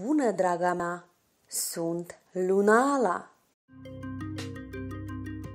bună, draga mea! Sunt Lunala!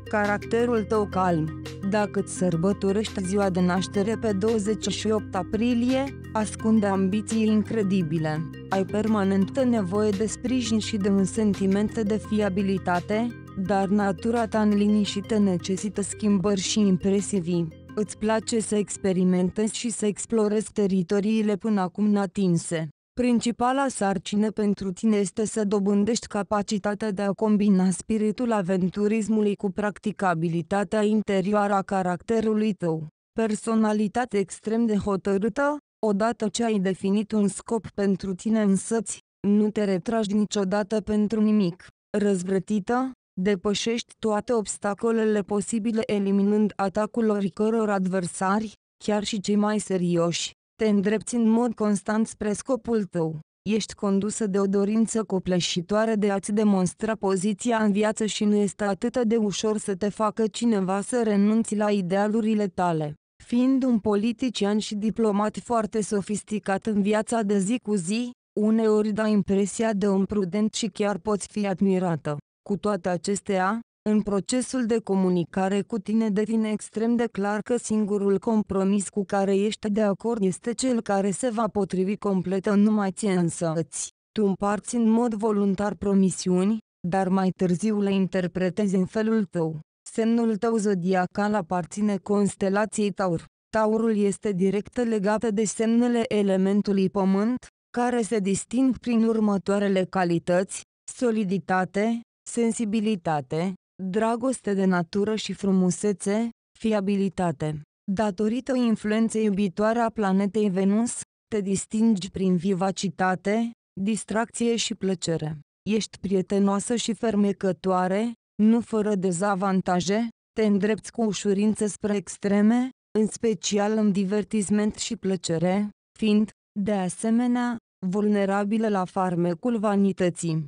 Caracterul tău calm dacă îți sărbătorești ziua de naștere pe 28 aprilie, ascunde ambiții incredibile. Ai permanentă nevoie de sprijin și de un sentiment de fiabilitate, dar natura ta înlinișită necesită schimbări și impresii vii. Îți place să experimentezi și să explorezi teritoriile până acum natinse. Principala sarcină pentru tine este să dobândești capacitatea de a combina spiritul aventurismului cu practicabilitatea interioară a caracterului tău. Personalitate extrem de hotărâtă, odată ce ai definit un scop pentru tine însăți, nu te retragi niciodată pentru nimic. Răzvrătită, depășești toate obstacolele posibile eliminând atacul oricăror adversari, chiar și cei mai serioși. Te îndrepți în mod constant spre scopul tău. Ești condusă de o dorință copleșitoare de a-ți demonstra poziția în viață și nu este atât de ușor să te facă cineva să renunți la idealurile tale. Fiind un politician și diplomat foarte sofisticat în viața de zi cu zi, uneori da impresia de un prudent și chiar poți fi admirată. Cu toate acestea, în procesul de comunicare cu tine devine extrem de clar că singurul compromis cu care ești de acord este cel care se va potrivi complet în numai ție însăți. Tu împarți în mod voluntar promisiuni, dar mai târziu le interpretezi în felul tău. Semnul tău zodiacal aparține constelației Taur. Taurul este direct legat de semnele elementului pământ, care se disting prin următoarele calități, soliditate, sensibilitate, dragoste de natură și frumusețe, fiabilitate. Datorită influenței iubitoare a planetei Venus, te distingi prin vivacitate, distracție și plăcere. Ești prietenoasă și fermecătoare, nu fără dezavantaje, te îndrepți cu ușurință spre extreme, în special în divertisment și plăcere, fiind, de asemenea, vulnerabilă la farmecul vanității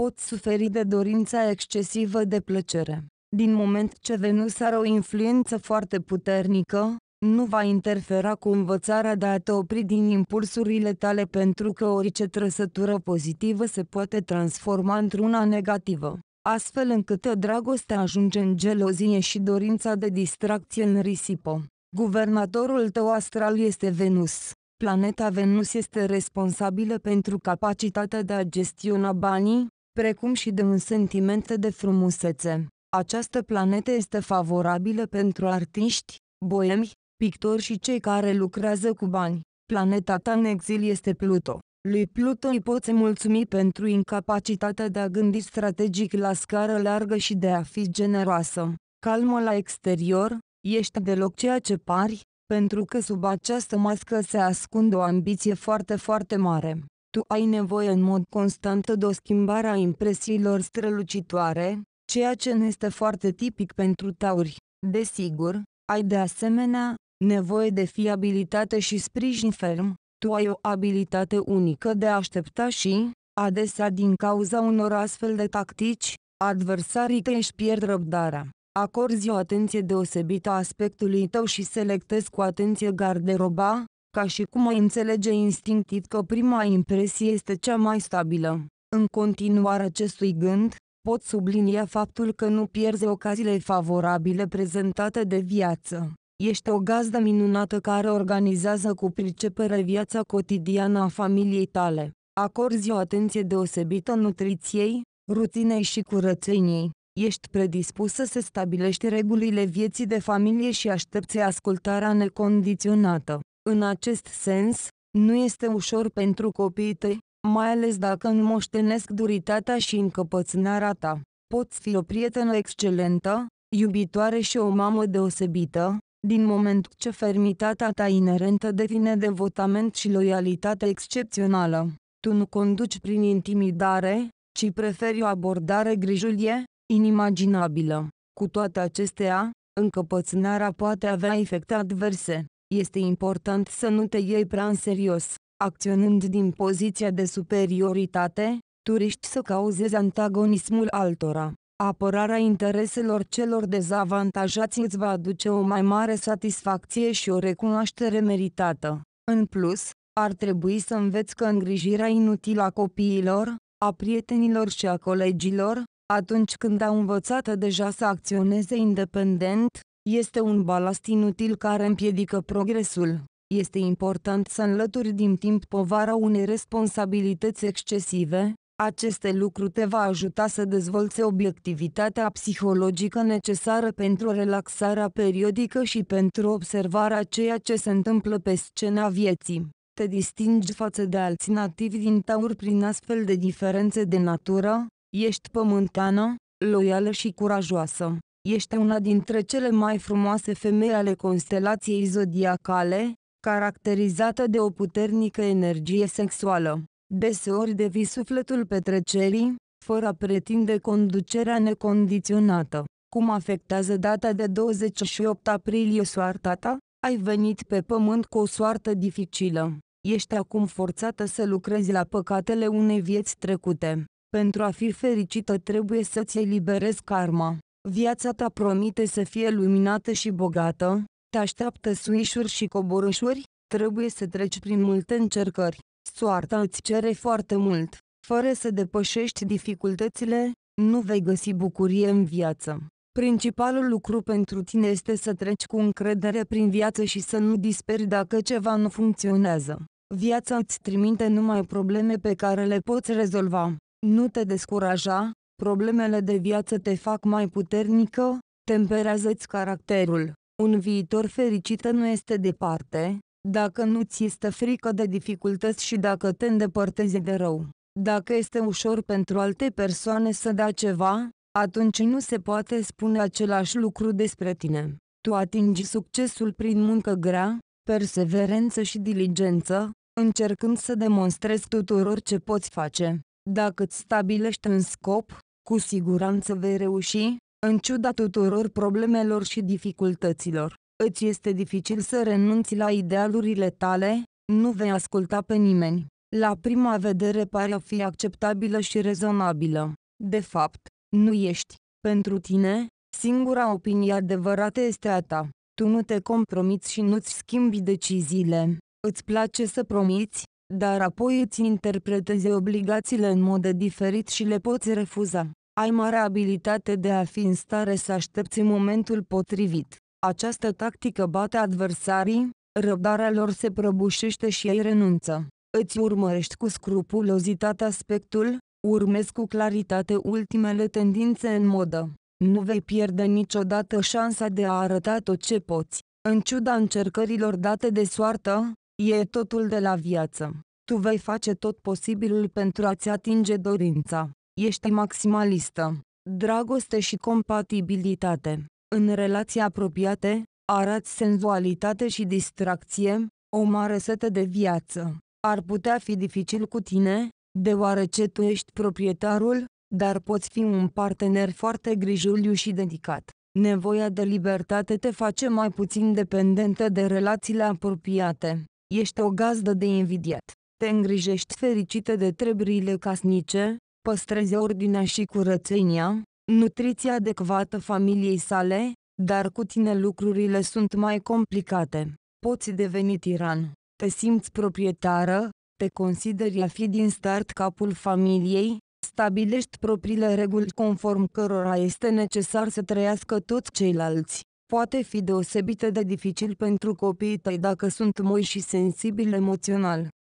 pot suferi de dorința excesivă de plăcere. Din moment ce Venus are o influență foarte puternică, nu va interfera cu învățarea de a te opri din impulsurile tale pentru că orice trăsătură pozitivă se poate transforma într-una negativă, astfel încât dragostea ajunge în gelozie și dorința de distracție în risipă. Guvernatorul tău astral este Venus. Planeta Venus este responsabilă pentru capacitatea de a gestiona banii, precum și de un sentiment de frumusețe. Această planetă este favorabilă pentru artiști, boemi, pictori și cei care lucrează cu bani. Planeta ta în exil este Pluto. Lui Pluto îi poți mulțumi pentru incapacitatea de a gândi strategic la scară largă și de a fi generoasă. Calmă la exterior, ești deloc ceea ce pari, pentru că sub această mască se ascunde o ambiție foarte foarte mare tu ai nevoie în mod constant de o schimbare a impresiilor strălucitoare, ceea ce nu este foarte tipic pentru tauri. Desigur, ai de asemenea nevoie de fiabilitate și sprijin ferm, tu ai o abilitate unică de a aștepta și, adesea din cauza unor astfel de tactici, adversarii te își pierd răbdarea. Acorzi o atenție deosebită aspectului tău și selectezi cu atenție garderoba, ca și cum ai înțelege instinctiv că prima impresie este cea mai stabilă. În continuare acestui gând, pot sublinia faptul că nu pierzi ocaziile favorabile prezentate de viață. Ești o gazdă minunată care organizează cu pricepere viața cotidiană a familiei tale. Acorzi o atenție deosebită nutriției, rutinei și curățeniei. Ești predispusă să stabilești regulile vieții de familie și aștepți ascultarea necondiționată. În acest sens, nu este ușor pentru copiii tăi, mai ales dacă nu moștenesc duritatea și încăpățânarea ta. Poți fi o prietenă excelentă, iubitoare și o mamă deosebită, din moment ce fermitatea ta inerentă devine devotament și loialitate excepțională. Tu nu conduci prin intimidare, ci preferi o abordare grijulie, inimaginabilă. Cu toate acestea, încăpățânarea poate avea efecte adverse. Este important să nu te iei prea în serios, acționând din poziția de superioritate, turiști să cauzezi antagonismul altora. Apărarea intereselor celor dezavantajați îți va aduce o mai mare satisfacție și o recunoaștere meritată. În plus, ar trebui să înveți că îngrijirea inutilă a copiilor, a prietenilor și a colegilor, atunci când au învățat deja să acționeze independent, este un balast inutil care împiedică progresul. Este important să înlături din timp povara unei responsabilități excesive. Aceste lucruri te va ajuta să dezvolți obiectivitatea psihologică necesară pentru relaxarea periodică și pentru observarea ceea ce se întâmplă pe scena vieții. Te distingi față de alți nativi din taur prin astfel de diferențe de natură, ești pământană, loială și curajoasă. Ești una dintre cele mai frumoase femei ale constelației zodiacale, caracterizată de o puternică energie sexuală. Deseori devii sufletul petrecerii, fără a pretinde conducerea necondiționată. Cum afectează data de 28 aprilie soarta ta? Ai venit pe pământ cu o soartă dificilă. Ești acum forțată să lucrezi la păcatele unei vieți trecute. Pentru a fi fericită trebuie să-ți eliberezi karma. Viața ta promite să fie luminată și bogată, te așteaptă suișuri și coborâșuri, trebuie să treci prin multe încercări. Soarta îți cere foarte mult. Fără să depășești dificultățile, nu vei găsi bucurie în viață. Principalul lucru pentru tine este să treci cu încredere prin viață și să nu disperi dacă ceva nu funcționează. Viața îți trimite numai probleme pe care le poți rezolva. Nu te descuraja, Problemele de viață te fac mai puternică, temperează-ți caracterul. Un viitor fericit nu este departe, dacă nu ți este frică de dificultăți și dacă te îndepărtezi de rău. Dacă este ușor pentru alte persoane să dea ceva, atunci nu se poate spune același lucru despre tine. Tu atingi succesul prin muncă grea, perseverență și diligență, încercând să demonstrezi tuturor ce poți face. Dacă îți stabilești un scop, cu siguranță vei reuși, în ciuda tuturor problemelor și dificultăților. Îți este dificil să renunți la idealurile tale, nu vei asculta pe nimeni. La prima vedere pare a fi acceptabilă și rezonabilă. De fapt, nu ești. Pentru tine, singura opinie adevărată este a ta. Tu nu te compromiți și nu-ți schimbi deciziile. Îți place să promiți, dar apoi îți interpretezi obligațiile în mod diferit și le poți refuza ai mare abilitate de a fi în stare să aștepți momentul potrivit. Această tactică bate adversarii, răbdarea lor se prăbușește și ei renunță. Îți urmărești cu scrupulozitate aspectul, urmezi cu claritate ultimele tendințe în modă. Nu vei pierde niciodată șansa de a arăta tot ce poți. În ciuda încercărilor date de soartă, e totul de la viață. Tu vei face tot posibilul pentru a-ți atinge dorința. Ești maximalistă. Dragoste și compatibilitate. În relații apropiate, arăți senzualitate și distracție, o mare sete de viață. Ar putea fi dificil cu tine, deoarece tu ești proprietarul, dar poți fi un partener foarte grijuliu și dedicat. Nevoia de libertate te face mai puțin dependentă de relațiile apropiate. Ești o gazdă de invidiat. Te îngrijești fericită de treburile casnice, păstreze ordinea și curățenia, nutriția adecvată familiei sale, dar cu tine lucrurile sunt mai complicate. Poți deveni tiran, te simți proprietară, te consideri a fi din start capul familiei, stabilești propriile reguli conform cărora este necesar să trăiască toți ceilalți. Poate fi deosebit de dificil pentru copiii tăi dacă sunt moi și sensibili emoțional.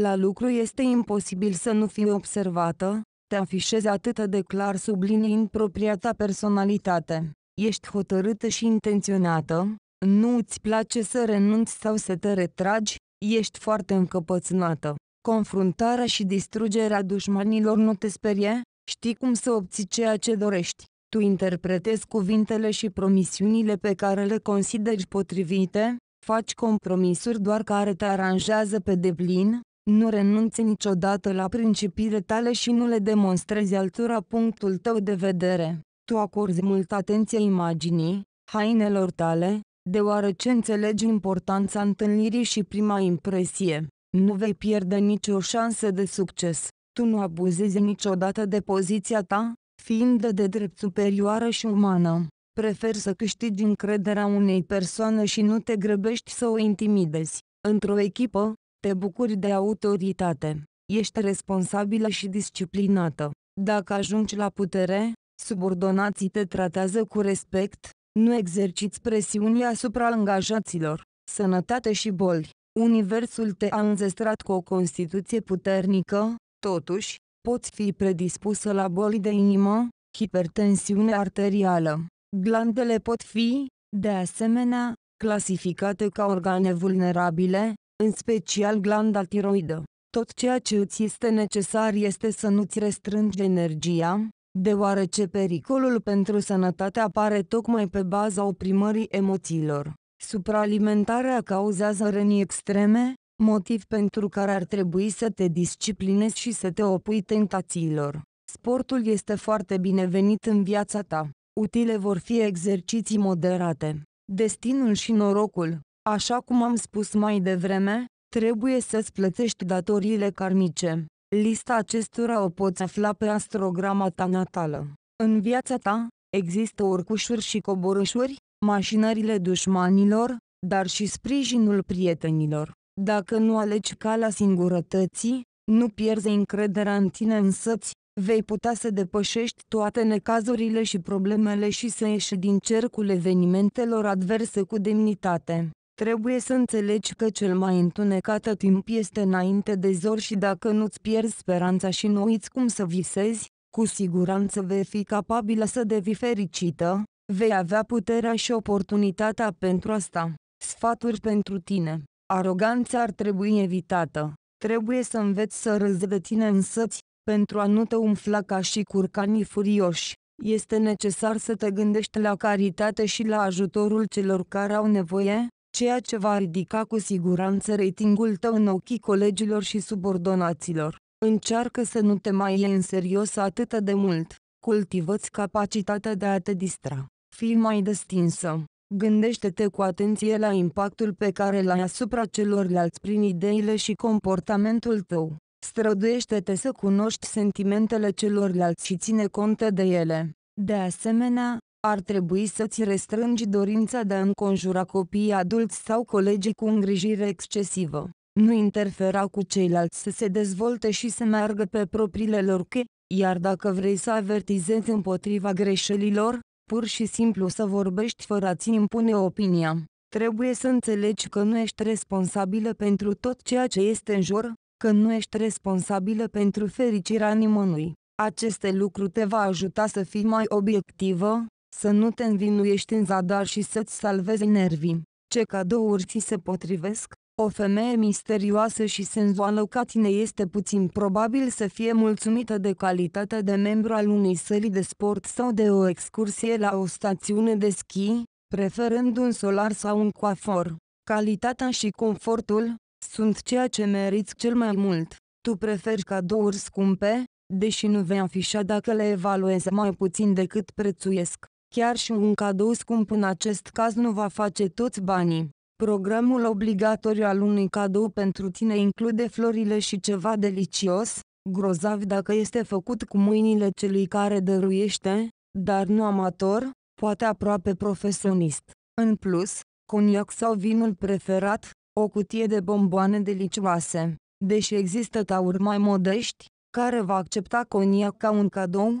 La lucru este imposibil să nu fii observată, te afișezi atât de clar subliniind propria ta personalitate. Ești hotărâtă și intenționată, nu îți place să renunți sau să te retragi, ești foarte încăpățânată. Confruntarea și distrugerea dușmanilor nu te sperie, știi cum să obții ceea ce dorești. Tu interpretezi cuvintele și promisiunile pe care le consideri potrivite, faci compromisuri doar care te aranjează pe deplin, nu renunți niciodată la principiile tale și nu le demonstrezi altura punctul tău de vedere. Tu acorzi multă atenție imaginii, hainelor tale, deoarece înțelegi importanța întâlnirii și prima impresie. Nu vei pierde nicio șansă de succes. Tu nu abuzezi niciodată de poziția ta, fiind de drept superioară și umană. Preferi să câștigi încrederea unei persoane și nu te grăbești să o intimidezi. Într-o echipă, te bucuri de autoritate. Ești responsabilă și disciplinată. Dacă ajungi la putere, subordonații te tratează cu respect, nu exerciți presiuni asupra angajaților. Sănătate și boli. Universul te-a înzestrat cu o constituție puternică, totuși, poți fi predispusă la boli de inimă, hipertensiune arterială. Glandele pot fi, de asemenea, clasificate ca organe vulnerabile, în special glanda tiroidă. Tot ceea ce îți este necesar este să nu-ți restrângi energia, deoarece pericolul pentru sănătate apare tocmai pe baza oprimării emoțiilor. Supraalimentarea cauzează rănii extreme, motiv pentru care ar trebui să te disciplinezi și să te opui tentațiilor. Sportul este foarte binevenit în viața ta. Utile vor fi exerciții moderate. Destinul și norocul Așa cum am spus mai devreme, trebuie să-ți plătești datoriile karmice. Lista acestora o poți afla pe astrograma ta natală. În viața ta, există urcușuri și coborâșuri, mașinările dușmanilor, dar și sprijinul prietenilor. Dacă nu alegi calea singurătății, nu pierzi încrederea în tine însăți, vei putea să depășești toate necazurile și problemele și să ieși din cercul evenimentelor adverse cu demnitate. Trebuie să înțelegi că cel mai întunecat timp este înainte de zor și dacă nu-ți pierzi speranța și nu uiți cum să visezi, cu siguranță vei fi capabilă să devii fericită, vei avea puterea și oportunitatea pentru asta. Sfaturi pentru tine. Aroganța ar trebui evitată. Trebuie să înveți să râzi de tine însăți, pentru a nu te umfla ca și curcanii furioși. Este necesar să te gândești la caritate și la ajutorul celor care au nevoie, ceea ce va ridica cu siguranță ratingul tău în ochii colegilor și subordonaților. Încearcă să nu te mai iei în serios atât de mult. Cultivă-ți capacitatea de a te distra. Fii mai destinsă. Gândește-te cu atenție la impactul pe care l-ai asupra celorlalți prin ideile și comportamentul tău. Străduiește-te să cunoști sentimentele celorlalți și ține cont de ele. De asemenea, ar trebui să-ți restrângi dorința de a înconjura copiii adulți sau colegii cu îngrijire excesivă, nu interfera cu ceilalți să se dezvolte și să meargă pe propriile lor căi. iar dacă vrei să avertizezi împotriva greșelilor, pur și simplu să vorbești fără a-ți impune opinia. Trebuie să înțelegi că nu ești responsabilă pentru tot ceea ce este în jur, că nu ești responsabilă pentru fericirea nimănui. Aceste lucruri te va ajuta să fii mai obiectivă, să nu te învinuiești în zadar și să-ți salvezi nervii. Ce cadouri ți se potrivesc? O femeie misterioasă și senzuală ca tine este puțin probabil să fie mulțumită de calitatea de membru al unei săli de sport sau de o excursie la o stațiune de schi, preferând un solar sau un coafor. Calitatea și confortul sunt ceea ce meriți cel mai mult. Tu preferi cadouri scumpe, deși nu vei afișa dacă le evaluezi mai puțin decât prețuiesc. Chiar și un cadou scump în acest caz nu va face toți banii. Programul obligatoriu al unui cadou pentru tine include florile și ceva delicios, grozav dacă este făcut cu mâinile celui care dăruiește, dar nu amator, poate aproape profesionist. În plus, coniac sau vinul preferat, o cutie de bomboane delicioase. Deși există tauri mai modești, care va accepta coniac ca un cadou,